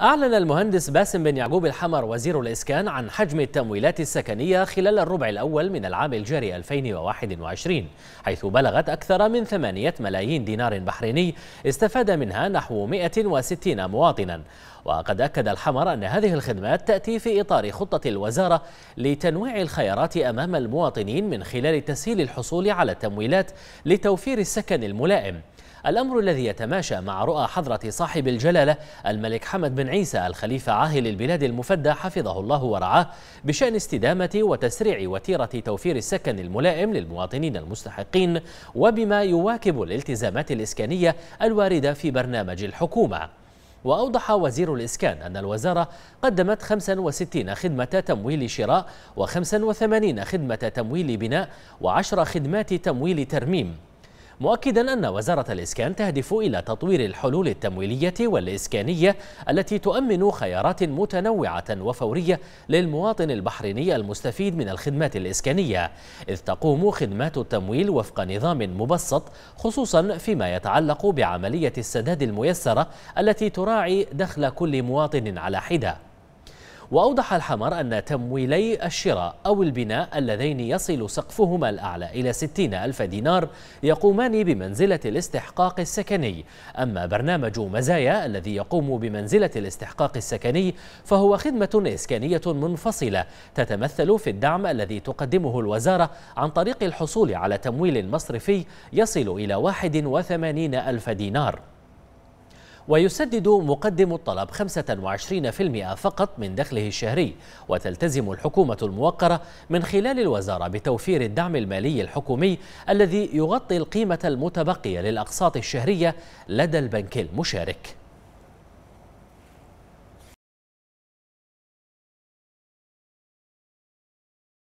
أعلن المهندس باسم بن يعقوب الحمر وزير الإسكان عن حجم التمويلات السكنية خلال الربع الأول من العام الجاري 2021 حيث بلغت أكثر من 8 ملايين دينار بحريني استفاد منها نحو 160 مواطنا وقد أكد الحمر أن هذه الخدمات تأتي في إطار خطة الوزارة لتنويع الخيارات أمام المواطنين من خلال تسهيل الحصول على التمويلات لتوفير السكن الملائم الأمر الذي يتماشى مع رؤى حضرة صاحب الجلالة الملك حمد بن عيسى الخليفة عاهل البلاد المفدى حفظه الله ورعاه بشأن استدامة وتسريع وتيرة توفير السكن الملائم للمواطنين المستحقين وبما يواكب الالتزامات الإسكانية الواردة في برنامج الحكومة وأوضح وزير الإسكان أن الوزارة قدمت 65 خدمة تمويل شراء و85 خدمة تمويل بناء و10 خدمات تمويل ترميم مؤكدا أن وزارة الإسكان تهدف إلى تطوير الحلول التمويلية والإسكانية التي تؤمن خيارات متنوعة وفورية للمواطن البحريني المستفيد من الخدمات الإسكانية إذ تقوم خدمات التمويل وفق نظام مبسط خصوصا فيما يتعلق بعملية السداد الميسرة التي تراعي دخل كل مواطن على حده وأوضح الحمر أن تمويلي الشراء أو البناء اللذين يصل سقفهما الأعلى إلى 60 ألف دينار يقومان بمنزلة الاستحقاق السكني أما برنامج مزايا الذي يقوم بمنزلة الاستحقاق السكني فهو خدمة إسكانية منفصلة تتمثل في الدعم الذي تقدمه الوزارة عن طريق الحصول على تمويل مصرفي يصل إلى 81 ألف دينار ويسدد مقدم الطلب 25% فقط من دخله الشهري وتلتزم الحكومة الموقرة من خلال الوزارة بتوفير الدعم المالي الحكومي الذي يغطي القيمة المتبقية للأقساط الشهرية لدى البنك المشارك